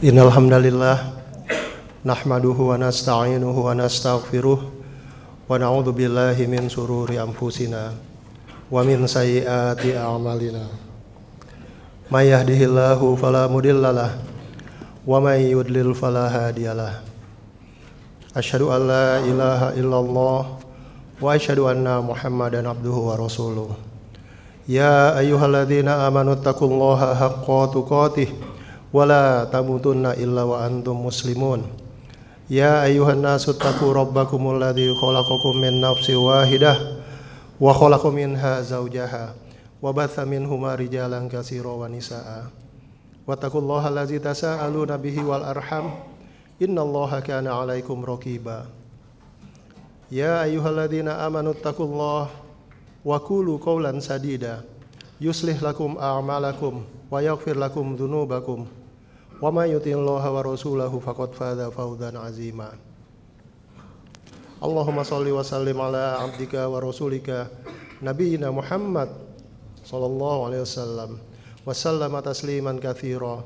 Innalhamdulillah Nahmaduhu wa nasta'inuhu wa nasta'afiruh Wa na'udhu billahi min sururi anfusina Wa min Ashadu an ilaha illallah Wa ashadu anna muhammadan abduhu wa rasuluh Ya ayuhaladzina amanuttakulloha haqqa tukatih wala tamutunna illa wa antum muslimun ya ayuhan nasu taku rabbakum alladhi khalaqakum min nafsin wahidah wa khalaq minha zawjaha wa batha minhum rijalan katsiran wa nisaa wa wal arham innallaha kana alaikum raqiba ya ayuhal ladina amanu taqullaha wa qulu qawlan sadida yuslih lakum a'malakum wa lakum lakum bakum wa may yuti'illah wa rasulahu faqad faza fawzan azima Allahumma salli wa sallim ala abdika wa rasulika nabiyyina Muhammad sallallahu alaihi wasallam wa sallama tasliman katsira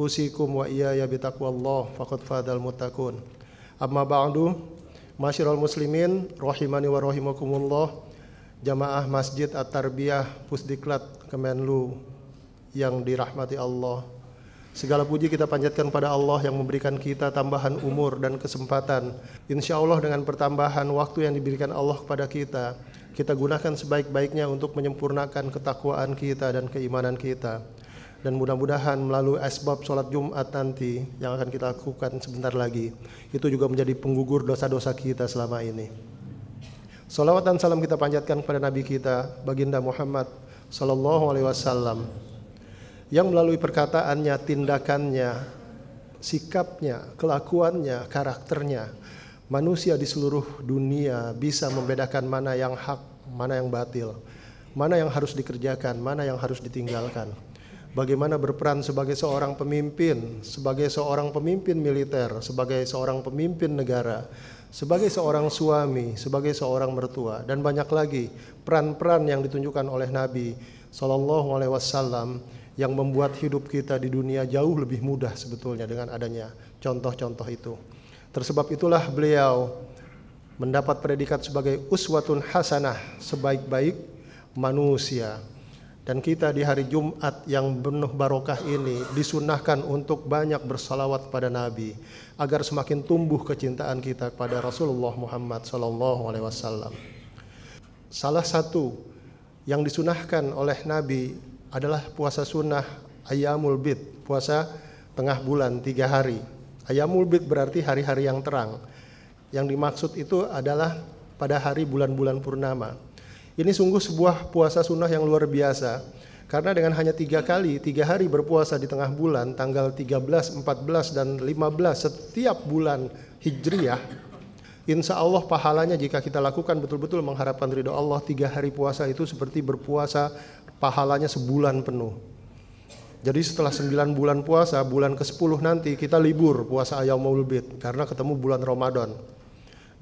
usikum wa iyaya bi taqwallah faqad fadal muttaqun amma ba'du masyiral muslimin rahimani wa rahimakumullah jamaah masjid at-tarbiyah pusdiklat Kemenlu yang dirahmati Allah Segala puji kita panjatkan pada Allah yang memberikan kita tambahan umur dan kesempatan. Insya Allah dengan pertambahan waktu yang diberikan Allah kepada kita, kita gunakan sebaik-baiknya untuk menyempurnakan ketakwaan kita dan keimanan kita. Dan mudah-mudahan melalui asbab sholat Jumat nanti yang akan kita lakukan sebentar lagi, itu juga menjadi penggugur dosa-dosa kita selama ini. Salawat dan salam kita panjatkan kepada Nabi kita, Baginda Muhammad Sallallahu Alaihi Wasallam yang melalui perkataannya, tindakannya, sikapnya, kelakuannya, karakternya, manusia di seluruh dunia bisa membedakan mana yang hak, mana yang batil, mana yang harus dikerjakan, mana yang harus ditinggalkan. Bagaimana berperan sebagai seorang pemimpin, sebagai seorang pemimpin militer, sebagai seorang pemimpin negara, sebagai seorang suami, sebagai seorang mertua, dan banyak lagi peran-peran yang ditunjukkan oleh Nabi Shallallahu Alaihi Wasallam yang membuat hidup kita di dunia jauh lebih mudah sebetulnya dengan adanya contoh-contoh itu. Tersebab itulah beliau mendapat predikat sebagai uswatun hasanah sebaik-baik manusia. Dan kita di hari Jumat yang penuh barokah ini disunahkan untuk banyak bersalawat pada Nabi agar semakin tumbuh kecintaan kita kepada Rasulullah Muhammad SAW. Salah satu yang disunahkan oleh Nabi adalah puasa sunnah ayamul bid, puasa tengah bulan tiga hari. Ayamul bid berarti hari-hari yang terang. Yang dimaksud itu adalah pada hari bulan-bulan purnama. Ini sungguh sebuah puasa sunnah yang luar biasa. Karena dengan hanya tiga kali, tiga hari berpuasa di tengah bulan, tanggal 13, 14, dan 15 setiap bulan Hijriah, insya Allah pahalanya jika kita lakukan betul-betul mengharapkan ridho Allah, tiga hari puasa itu seperti berpuasa pahalanya sebulan penuh. Jadi setelah sembilan bulan puasa, bulan ke-10 nanti kita libur puasa ayam Bid karena ketemu bulan Ramadan.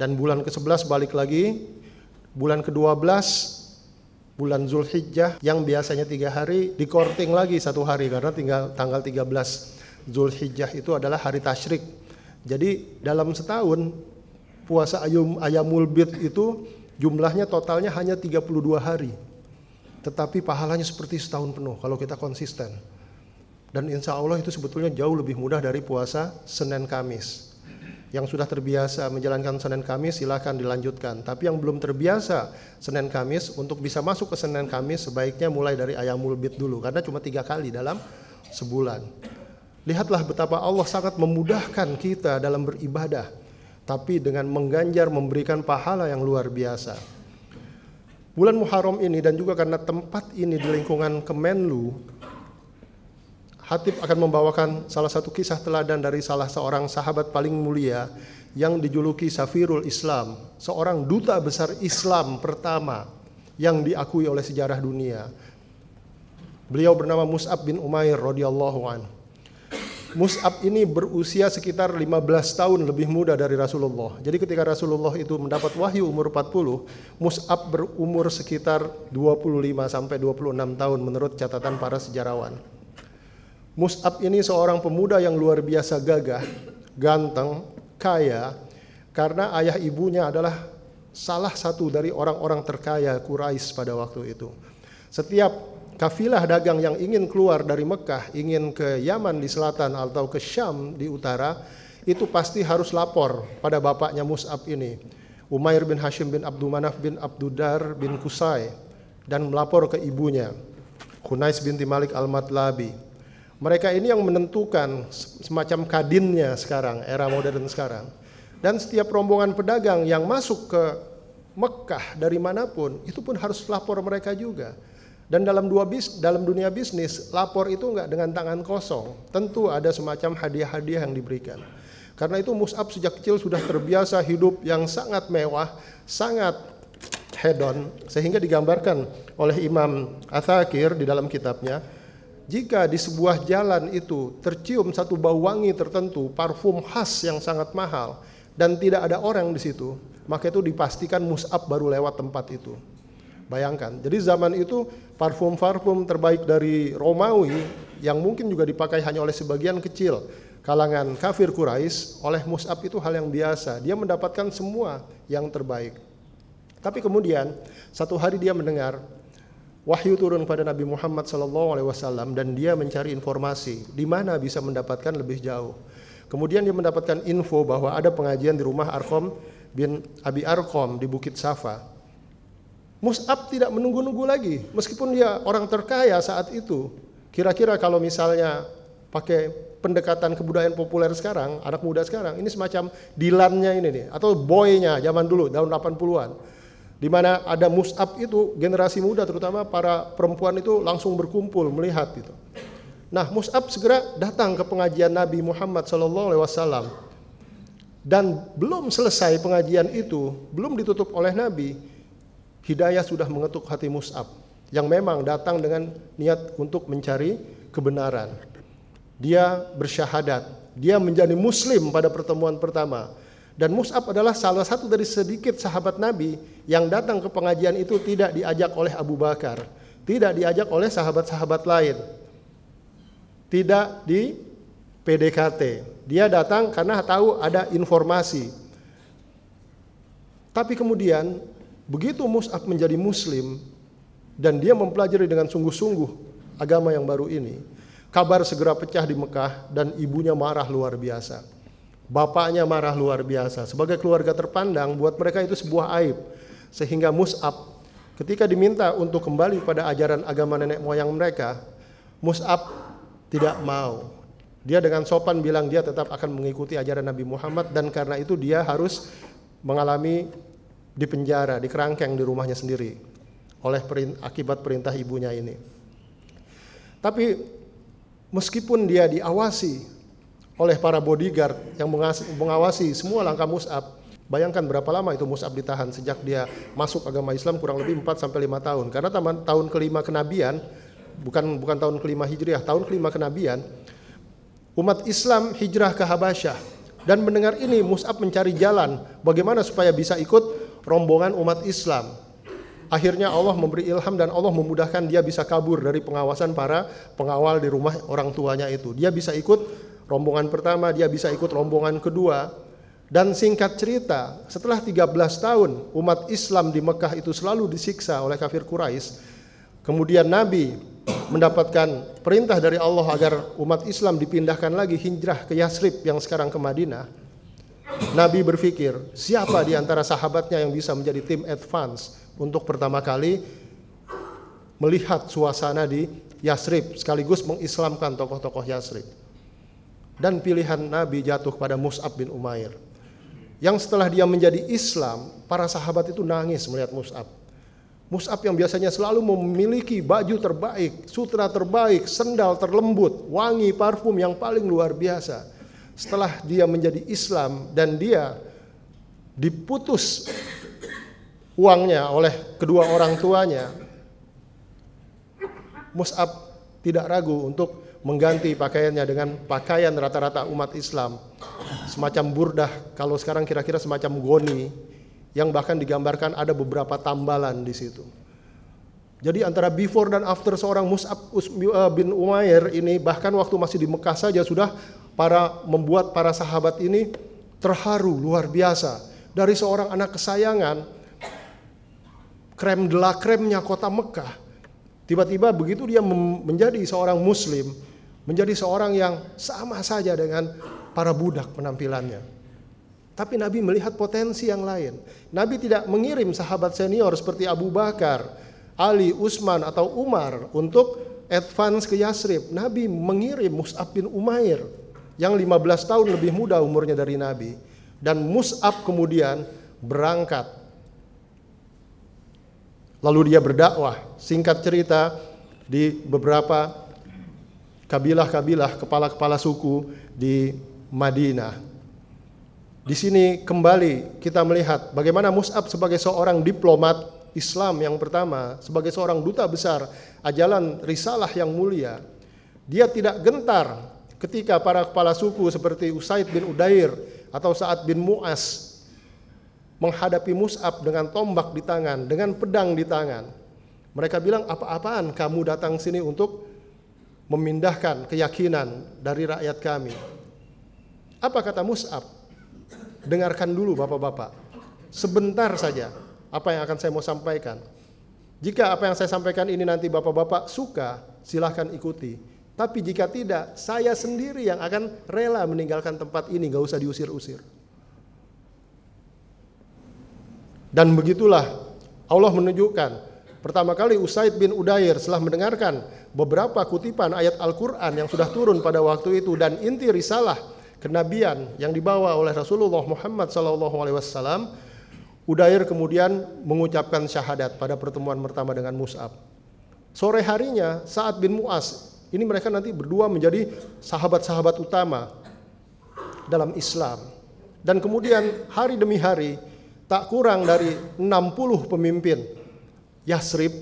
Dan bulan ke-11 balik lagi, bulan ke-12 bulan Zulhijjah yang biasanya tiga hari dikorting lagi satu hari karena tinggal tanggal 13 Zulhijjah itu adalah hari tasyrik. Jadi dalam setahun puasa ayam ayamul bid itu jumlahnya totalnya hanya 32 hari. Tetapi pahalanya seperti setahun penuh kalau kita konsisten. Dan insya Allah itu sebetulnya jauh lebih mudah dari puasa Senin Kamis. Yang sudah terbiasa menjalankan Senin Kamis silahkan dilanjutkan. Tapi yang belum terbiasa Senin Kamis untuk bisa masuk ke Senin Kamis sebaiknya mulai dari ayam mulbit dulu. Karena cuma tiga kali dalam sebulan. Lihatlah betapa Allah sangat memudahkan kita dalam beribadah. Tapi dengan mengganjar memberikan pahala yang luar biasa bulan Muharram ini dan juga karena tempat ini di lingkungan Kemenlu, Hatib akan membawakan salah satu kisah teladan dari salah seorang sahabat paling mulia yang dijuluki Safirul Islam, seorang duta besar Islam pertama yang diakui oleh sejarah dunia. Beliau bernama Mus'ab bin Umair radhiyallahu anhu. Mus'ab ini berusia sekitar 15 tahun lebih muda dari Rasulullah. Jadi ketika Rasulullah itu mendapat wahyu umur 40, Mus'ab berumur sekitar 25 sampai 26 tahun menurut catatan para sejarawan. Mus'ab ini seorang pemuda yang luar biasa gagah, ganteng, kaya karena ayah ibunya adalah salah satu dari orang-orang terkaya Quraisy pada waktu itu. Setiap kafilah dagang yang ingin keluar dari Mekah, ingin ke Yaman di selatan atau ke Syam di utara, itu pasti harus lapor pada bapaknya Mus'ab ini. Umair bin Hashim bin Abdul Manaf bin Abdudar bin Kusai dan melapor ke ibunya Hunais binti Malik Al-Matlabi. Mereka ini yang menentukan semacam kadinnya sekarang, era modern sekarang. Dan setiap rombongan pedagang yang masuk ke Mekah dari manapun, itu pun harus lapor mereka juga. Dan dalam dua bis, dalam dunia bisnis, lapor itu enggak dengan tangan kosong. Tentu ada semacam hadiah-hadiah yang diberikan. Karena itu Mus'ab sejak kecil sudah terbiasa hidup yang sangat mewah, sangat hedon, sehingga digambarkan oleh Imam Athakir di dalam kitabnya, jika di sebuah jalan itu tercium satu bau wangi tertentu, parfum khas yang sangat mahal, dan tidak ada orang di situ, maka itu dipastikan Mus'ab baru lewat tempat itu. Bayangkan. Jadi zaman itu parfum-parfum terbaik dari Romawi yang mungkin juga dipakai hanya oleh sebagian kecil kalangan kafir Quraisy oleh Mus'ab itu hal yang biasa. Dia mendapatkan semua yang terbaik. Tapi kemudian satu hari dia mendengar wahyu turun pada Nabi Muhammad SAW dan dia mencari informasi di mana bisa mendapatkan lebih jauh. Kemudian dia mendapatkan info bahwa ada pengajian di rumah Arkom bin Abi Arkom di Bukit Safa. Mus'ab tidak menunggu-nunggu lagi, meskipun dia orang terkaya saat itu. Kira-kira kalau misalnya pakai pendekatan kebudayaan populer sekarang, anak muda sekarang, ini semacam dilannya ini nih, atau boynya zaman dulu, tahun 80-an. Di mana ada Mus'ab itu, generasi muda terutama para perempuan itu langsung berkumpul melihat itu. Nah, Mus'ab segera datang ke pengajian Nabi Muhammad SAW. Dan belum selesai pengajian itu, belum ditutup oleh Nabi, hidayah sudah mengetuk hati Mus'ab yang memang datang dengan niat untuk mencari kebenaran. Dia bersyahadat, dia menjadi muslim pada pertemuan pertama. Dan Mus'ab adalah salah satu dari sedikit sahabat Nabi yang datang ke pengajian itu tidak diajak oleh Abu Bakar, tidak diajak oleh sahabat-sahabat lain. Tidak di PDKT. Dia datang karena tahu ada informasi. Tapi kemudian Begitu Mus'ab menjadi muslim dan dia mempelajari dengan sungguh-sungguh agama yang baru ini, kabar segera pecah di Mekah dan ibunya marah luar biasa. Bapaknya marah luar biasa. Sebagai keluarga terpandang, buat mereka itu sebuah aib. Sehingga Mus'ab ketika diminta untuk kembali pada ajaran agama nenek moyang mereka, Mus'ab tidak mau. Dia dengan sopan bilang dia tetap akan mengikuti ajaran Nabi Muhammad dan karena itu dia harus mengalami di penjara, di kerangkeng di rumahnya sendiri oleh perin, akibat perintah ibunya ini. Tapi meskipun dia diawasi oleh para bodyguard yang mengawasi semua langkah Mus'ab, bayangkan berapa lama itu Mus'ab ditahan sejak dia masuk agama Islam kurang lebih 4 sampai 5 tahun. Karena taman, tahun kelima kenabian, bukan bukan tahun kelima Hijriah, tahun kelima kenabian, umat Islam hijrah ke Habasyah dan mendengar ini Mus'ab mencari jalan bagaimana supaya bisa ikut rombongan umat Islam. Akhirnya Allah memberi ilham dan Allah memudahkan dia bisa kabur dari pengawasan para pengawal di rumah orang tuanya itu. Dia bisa ikut rombongan pertama, dia bisa ikut rombongan kedua. Dan singkat cerita, setelah 13 tahun umat Islam di Mekah itu selalu disiksa oleh kafir Quraisy. Kemudian Nabi mendapatkan perintah dari Allah agar umat Islam dipindahkan lagi hijrah ke Yasrib yang sekarang ke Madinah. Nabi berpikir, siapa di antara sahabatnya yang bisa menjadi tim advance untuk pertama kali melihat suasana di Yasrib sekaligus mengislamkan tokoh-tokoh Yasrib. Dan pilihan Nabi jatuh pada Mus'ab bin Umair. Yang setelah dia menjadi Islam, para sahabat itu nangis melihat Mus'ab. Mus'ab yang biasanya selalu memiliki baju terbaik, sutra terbaik, sendal terlembut, wangi parfum yang paling luar biasa setelah dia menjadi Islam dan dia diputus uangnya oleh kedua orang tuanya, Mus'ab tidak ragu untuk mengganti pakaiannya dengan pakaian rata-rata umat Islam. Semacam burdah, kalau sekarang kira-kira semacam goni, yang bahkan digambarkan ada beberapa tambalan di situ. Jadi antara before dan after seorang Mus'ab uh, bin Umair ini bahkan waktu masih di Mekah saja sudah para membuat para sahabat ini terharu luar biasa dari seorang anak kesayangan krem de kremnya kota Mekah tiba-tiba begitu dia menjadi seorang muslim menjadi seorang yang sama saja dengan para budak penampilannya tapi Nabi melihat potensi yang lain Nabi tidak mengirim sahabat senior seperti Abu Bakar Ali, Usman, atau Umar untuk advance ke Yasrib Nabi mengirim Mus'ab bin Umair yang 15 tahun lebih muda umurnya dari Nabi dan Mus'ab kemudian berangkat. Lalu dia berdakwah. Singkat cerita di beberapa kabilah-kabilah, kepala-kepala suku di Madinah. Di sini kembali kita melihat bagaimana Mus'ab sebagai seorang diplomat Islam yang pertama, sebagai seorang duta besar ajalan risalah yang mulia, dia tidak gentar ketika para kepala suku seperti Usaid bin Udair atau Sa'ad bin Mu'as menghadapi Mus'ab dengan tombak di tangan, dengan pedang di tangan. Mereka bilang, apa-apaan kamu datang sini untuk memindahkan keyakinan dari rakyat kami. Apa kata Mus'ab? Dengarkan dulu bapak-bapak. Sebentar saja apa yang akan saya mau sampaikan. Jika apa yang saya sampaikan ini nanti bapak-bapak suka, silahkan ikuti. Tapi jika tidak, saya sendiri yang akan rela meninggalkan tempat ini, gak usah diusir-usir. Dan begitulah Allah menunjukkan. Pertama kali Usaid bin Udair setelah mendengarkan beberapa kutipan ayat Al-Quran yang sudah turun pada waktu itu dan inti risalah kenabian yang dibawa oleh Rasulullah Muhammad SAW, Udair kemudian mengucapkan syahadat pada pertemuan pertama dengan Mus'ab. Sore harinya Sa'ad bin Mu'as ini mereka nanti berdua menjadi sahabat-sahabat utama dalam Islam. Dan kemudian hari demi hari tak kurang dari 60 pemimpin Yasrib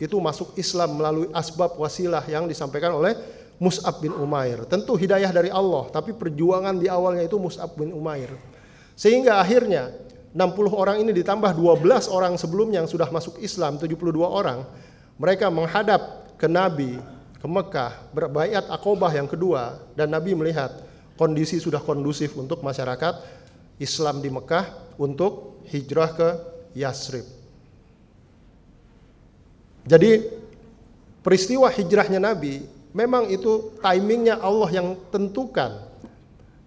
itu masuk Islam melalui asbab wasilah yang disampaikan oleh Mus'ab bin Umair. Tentu hidayah dari Allah, tapi perjuangan di awalnya itu Mus'ab bin Umair. Sehingga akhirnya 60 orang ini ditambah 12 orang sebelumnya yang sudah masuk Islam, 72 orang, mereka menghadap ke Nabi ke Mekah, berbayat akobah yang kedua, dan Nabi melihat kondisi sudah kondusif untuk masyarakat Islam di Mekah untuk hijrah ke Yasrib. Jadi peristiwa hijrahnya Nabi memang itu timingnya Allah yang tentukan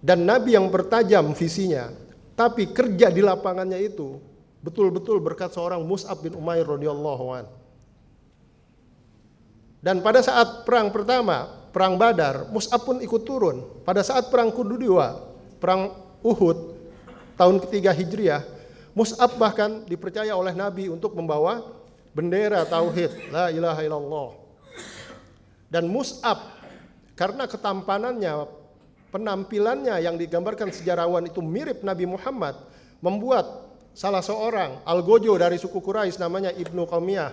dan Nabi yang bertajam visinya. Tapi kerja di lapangannya itu betul-betul berkat seorang Mus'ab bin Umair radhiyallahu anhu dan pada saat perang pertama, perang Badar, Mus'ab pun ikut turun. Pada saat perang Kududiwa, perang Uhud, tahun ketiga Hijriah, Mus'ab bahkan dipercaya oleh Nabi untuk membawa bendera tauhid, la ilaha illallah. Dan Mus'ab karena ketampanannya, penampilannya yang digambarkan sejarawan itu mirip Nabi Muhammad, membuat salah seorang Al-Gojo dari suku Quraisy namanya Ibnu Qamiyah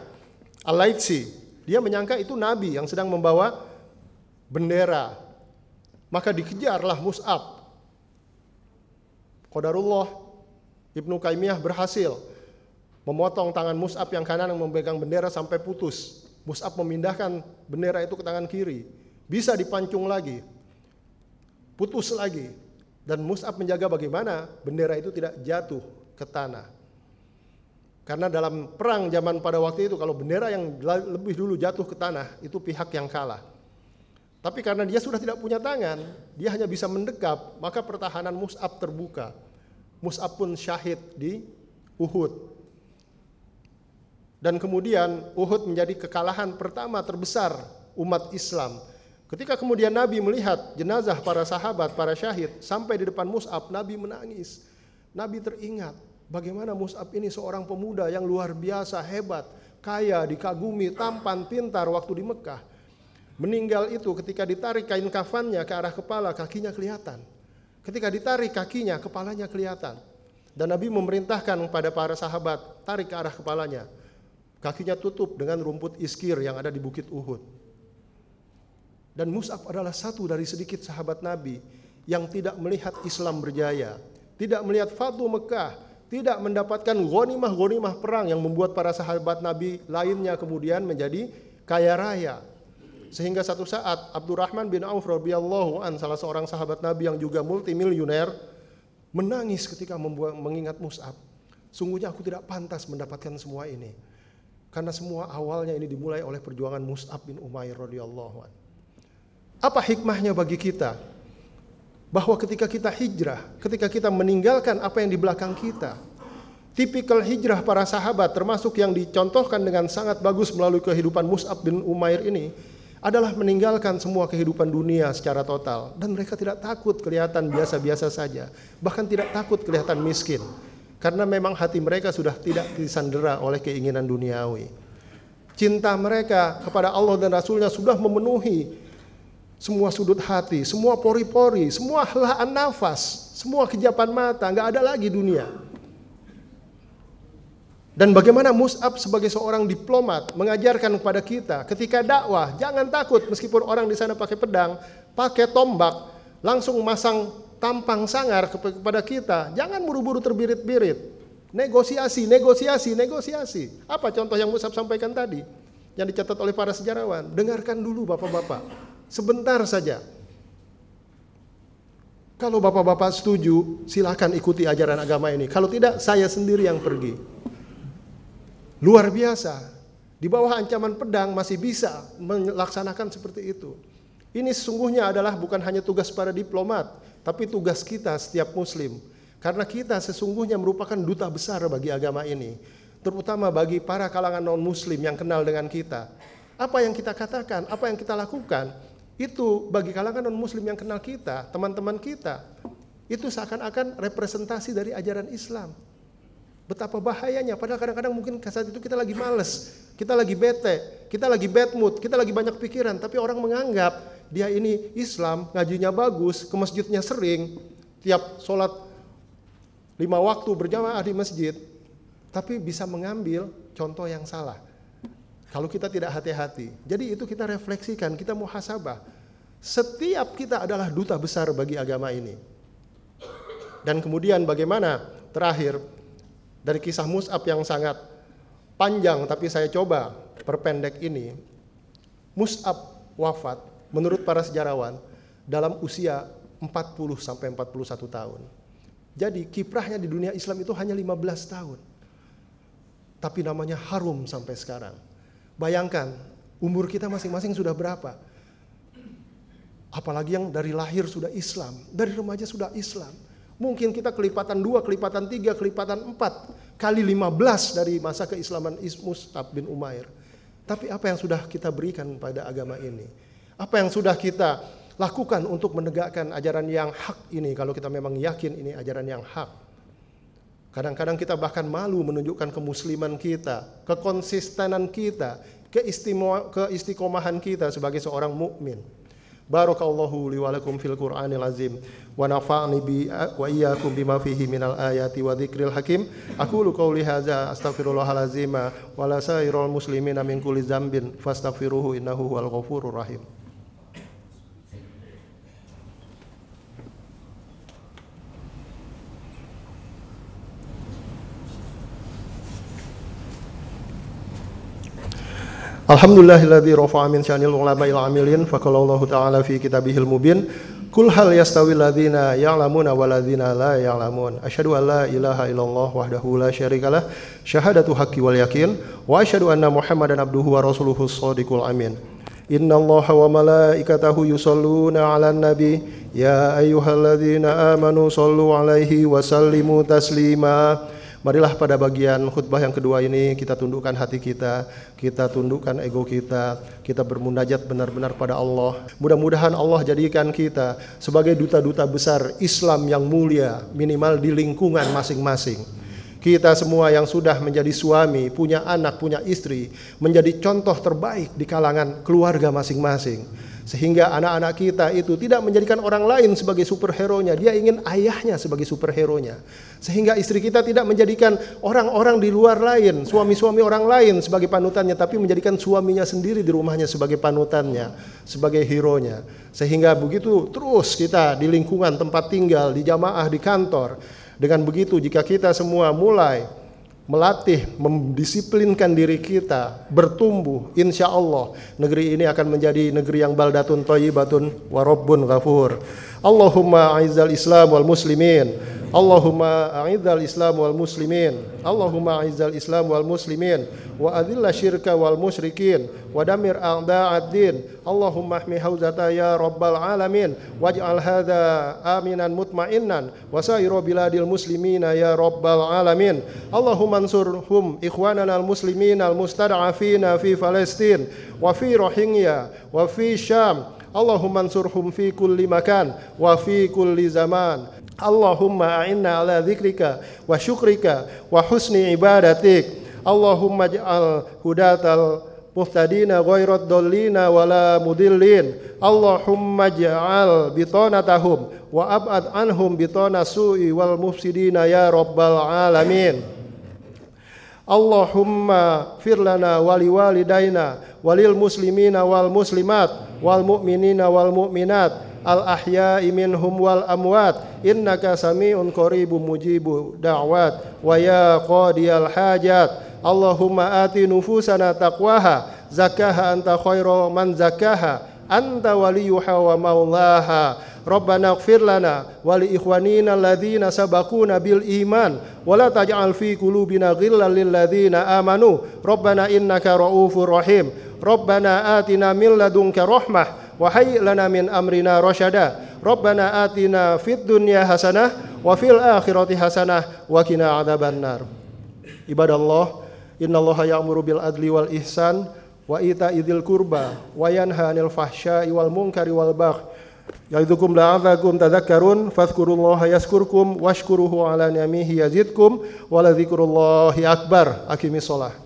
Al-Laitsi dia menyangka itu nabi yang sedang membawa bendera. Maka dikejarlah Mus'ab. Qadarullah Ibnu Kaimiyah berhasil memotong tangan Mus'ab yang kanan yang memegang bendera sampai putus. Mus'ab memindahkan bendera itu ke tangan kiri. Bisa dipancung lagi. Putus lagi. Dan Mus'ab menjaga bagaimana bendera itu tidak jatuh ke tanah. Karena dalam perang zaman pada waktu itu kalau bendera yang lebih dulu jatuh ke tanah itu pihak yang kalah. Tapi karena dia sudah tidak punya tangan, dia hanya bisa mendekap, maka pertahanan Mus'ab terbuka. Mus'ab pun syahid di Uhud. Dan kemudian Uhud menjadi kekalahan pertama terbesar umat Islam. Ketika kemudian Nabi melihat jenazah para sahabat, para syahid sampai di depan Mus'ab, Nabi menangis. Nabi teringat Bagaimana Mus'ab ini seorang pemuda yang luar biasa hebat, kaya, dikagumi, tampan, pintar waktu di Mekah. Meninggal itu ketika ditarik kain kafannya ke arah kepala, kakinya kelihatan. Ketika ditarik kakinya, kepalanya kelihatan. Dan Nabi memerintahkan kepada para sahabat, tarik ke arah kepalanya. Kakinya tutup dengan rumput iskir yang ada di Bukit Uhud. Dan Mus'ab adalah satu dari sedikit sahabat Nabi yang tidak melihat Islam berjaya, tidak melihat Fatu Mekah, tidak mendapatkan ghanimah-ghanimah perang yang membuat para sahabat Nabi lainnya kemudian menjadi kaya raya. Sehingga satu saat Abdurrahman bin Auf radhiyallahu an salah seorang sahabat Nabi yang juga multimilioner menangis ketika membuat, mengingat Mus'ab. Sungguhnya aku tidak pantas mendapatkan semua ini. Karena semua awalnya ini dimulai oleh perjuangan Mus'ab bin Umair radhiyallahu an. Apa hikmahnya bagi kita? bahwa ketika kita hijrah, ketika kita meninggalkan apa yang di belakang kita, tipikal hijrah para sahabat termasuk yang dicontohkan dengan sangat bagus melalui kehidupan Mus'ab bin Umair ini adalah meninggalkan semua kehidupan dunia secara total dan mereka tidak takut kelihatan biasa-biasa saja bahkan tidak takut kelihatan miskin karena memang hati mereka sudah tidak disandera oleh keinginan duniawi cinta mereka kepada Allah dan Rasulnya sudah memenuhi semua sudut hati, semua pori-pori, semua helaan nafas, semua kejapan mata, nggak ada lagi dunia. Dan bagaimana Mus'ab sebagai seorang diplomat mengajarkan kepada kita ketika dakwah, jangan takut meskipun orang di sana pakai pedang, pakai tombak, langsung masang tampang sangar kepada kita. Jangan buru-buru terbirit-birit. Negosiasi, negosiasi, negosiasi. Apa contoh yang Mus'ab sampaikan tadi? Yang dicatat oleh para sejarawan. Dengarkan dulu Bapak-bapak sebentar saja. Kalau bapak-bapak setuju, silahkan ikuti ajaran agama ini. Kalau tidak, saya sendiri yang pergi. Luar biasa. Di bawah ancaman pedang masih bisa melaksanakan seperti itu. Ini sesungguhnya adalah bukan hanya tugas para diplomat, tapi tugas kita setiap muslim. Karena kita sesungguhnya merupakan duta besar bagi agama ini. Terutama bagi para kalangan non-muslim yang kenal dengan kita. Apa yang kita katakan, apa yang kita lakukan, itu bagi kalangan non-muslim yang kenal kita, teman-teman kita, itu seakan-akan representasi dari ajaran Islam. Betapa bahayanya, padahal kadang-kadang mungkin saat itu kita lagi males, kita lagi bete, kita lagi bad mood, kita lagi banyak pikiran, tapi orang menganggap dia ini Islam, ngajinya bagus, ke masjidnya sering, tiap sholat lima waktu berjamaah di masjid, tapi bisa mengambil contoh yang salah. Kalau kita tidak hati-hati. Jadi itu kita refleksikan, kita muhasabah. Setiap kita adalah duta besar bagi agama ini. Dan kemudian bagaimana terakhir dari kisah Mus'ab yang sangat panjang tapi saya coba perpendek ini. Mus'ab wafat menurut para sejarawan dalam usia 40 sampai 41 tahun. Jadi kiprahnya di dunia Islam itu hanya 15 tahun. Tapi namanya harum sampai sekarang. Bayangkan, umur kita masing-masing sudah berapa? Apalagi yang dari lahir sudah Islam, dari remaja sudah Islam. Mungkin kita kelipatan dua, kelipatan tiga, kelipatan empat, kali lima belas dari masa keislaman Mus'ab bin Umair. Tapi apa yang sudah kita berikan pada agama ini? Apa yang sudah kita lakukan untuk menegakkan ajaran yang hak ini kalau kita memang yakin ini ajaran yang hak? Kadang-kadang kita bahkan malu menunjukkan kemusliman kita, kekonsistenan kita, keistiqomahan kita sebagai seorang mukmin. Barakallahu li wa lakum fil Qur'anil azim wa nafa'ni bi wa iyyakum bima fihi minal ayati wa dzikril hakim. lu qauli hadza astaghfirullahal azima wa la sairul muslimina min kulli dzambin fastaghfiruhu innahu huwal ghafurur rahim. Alhamdulillahilladzi rafa'a min sya'nil ulama ila amilin faqala Allahu taala fi kitabihil mubin Kul hal yastawil ladzina ya'lamuna wal ladzina la ya'lamun asyhadu an la ilaha illallah wahdahu la syarikalah syahadatu haqqi wal yaqin wa asyhadu anna muhammadan abduhu wa rasuluhu shodiqul amin innallaha wa malaikatahu yusholluna 'alan nabi ya ayyuhalladzina amanu sallu 'alaihi wa sallimu taslima Marilah pada bagian khutbah yang kedua ini kita tundukkan hati kita, kita tundukkan ego kita, kita bermunajat benar-benar pada Allah. Mudah-mudahan Allah jadikan kita sebagai duta-duta besar Islam yang mulia minimal di lingkungan masing-masing. Kita semua yang sudah menjadi suami, punya anak, punya istri, menjadi contoh terbaik di kalangan keluarga masing-masing. Sehingga anak-anak kita itu tidak menjadikan orang lain sebagai superhero-nya. Dia ingin ayahnya sebagai superhero-nya. Sehingga istri kita tidak menjadikan orang-orang di luar lain, suami-suami orang lain sebagai panutannya, tapi menjadikan suaminya sendiri di rumahnya sebagai panutannya, sebagai hero-nya. Sehingga begitu terus kita di lingkungan tempat tinggal, di jamaah, di kantor, dengan begitu jika kita semua mulai melatih, mendisiplinkan diri kita, bertumbuh, insya Allah negeri ini akan menjadi negeri yang baldatun toyibatun warobun ghafur. Allahumma aizal islam wal muslimin. Allahumma a'izzal Islam wal muslimin Allahumma a'izzal Islam wal muslimin wa adhilla syirka wal musyrikin wa damir a'da'ad din Allahumma ahmi Robbal ya rabbal alamin waj'al hadha aminan mutma'innan wa sairu biladil muslimina ya rabbal alamin Allahumma ansurhum ikhwanana al muslimina al mustad'afina fi Palestin wa fi Rohingya wa fi Syam Allahumma ansurhum fi kulli makan wa fi kulli zaman Allahumma a'inna ala dzikrika wa syukrika wa husni ibadatik. Allahumma ja'al hudatal muhtadina ghairat dollina wala mudillin. Allahumma ja'al bitonatahum wa ab'ad anhum bitona su'i wal mufsidina ya rabbal alamin. Allahumma firlana wali walidaina walil muslimina wal muslimat wal mu'minina wal mu'minat al ahya imin wal amwat innaka sami'un qaribun mujibu da'wat wa ya qadiyal hajat Allahumma ati nufusana taqwaha zakaha anta khairu man zakaha anta waliyuha wa maulaha Rabbana ighfir lana wa li ikhwanina alladhina sabaquna bil iman wa la taj'al fi qulubina ghillan lil ladhina amanu Rabbana innaka ra'ufur rahim Rabbana atina min ladunka rahmah Wahai lana min amrina rasyada rabbana atina fid dunya hasanah wa fil akhirati hasanah wa kina qina adzabannar ibadallah innallaha ya'muru bil adli wal ihsan wa ita'i dzil qurba wa yanha 'anil fahsya'i wal munkari wal bakh yaidzukum la'adzakum tadhakkarun fadhkurullaha yaskurkum washkuruhu 'ala ni'amihi yazidkum wa la akbar aqimish shalah